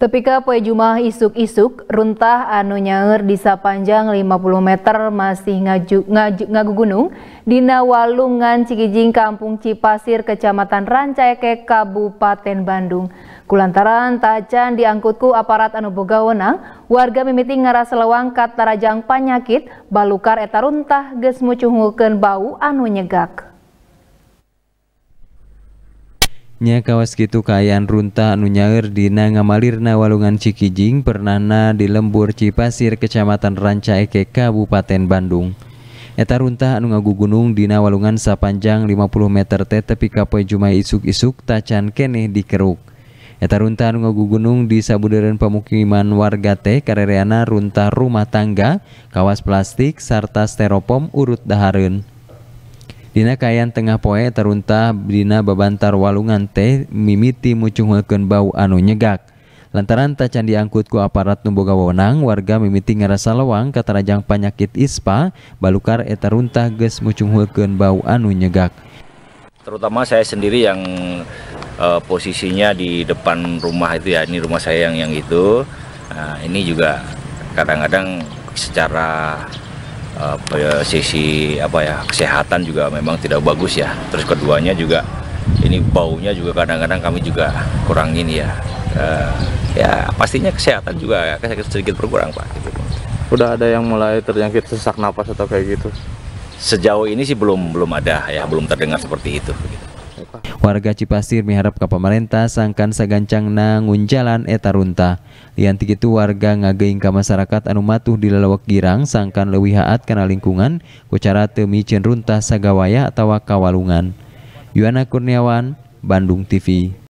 Tepika poe Jumah isuk-isuk, runtah anu nyaur sepanjang lima 50 meter masih ngaju, ngaju, ngagu gunung, dina walungan Cikijing Kampung Cipasir, Kecamatan Rancaike, Kabupaten Bandung. Kulantaran tajan diangkutku aparat anu boga wenang, warga mimiti ngaras lewang katarajang panyakit, balukar eta runtah gesmu mucunghulkeun bau anu nyegak. nya kawas gitu kayaan runta anu dina ngamalirna walungan Cikijing pernahna di lembur Cipasir Kecamatan Ranca Eke Kabupaten Bandung eta runta anu ngagu gunung dina walungan sepanjang 50 meter teh tepi kapoe Jumai isuk-isuk tacan keneh dikeruk eta runta anu ngagu gunung di sabudaran pemukiman warga teh karereana runta rumah tangga kawas plastik serta stereopom urut dahareun Dina kayan tengah poe teruntah Dina babantar walungan teh mimiti mucunghulkeun bau anu nyegak. Lantaran tak diangkut ku aparat numboga wewenang warga mimiti ngerasa lewang katarajang penyakit ispa balukar eta ges geus mucunghulkeun bau anu nyegak. Terutama saya sendiri yang uh, posisinya di depan rumah itu ya ini rumah saya yang yang itu. Nah, ini juga kadang-kadang secara Eh, sisi apa ya kesehatan juga memang tidak bagus ya terus keduanya juga ini baunya juga kadang-kadang kami juga kurangin ya uh, ya pastinya kesehatan juga sedikit berkurang pak gitu. udah ada yang mulai terjangkit sesak napas atau kayak gitu sejauh ini sih belum belum ada ya belum terdengar seperti itu gitu. Warga Cipasir miharap ke pemerintah sangkan sagancang nangun jalan etarunta. Lian itu warga ngageing ke masyarakat anu di lelawak girang sangkan lewi haat karena lingkungan kucara temi runtah sagawaya atau kawalungan. Yuana Kurniawan, Bandung TV.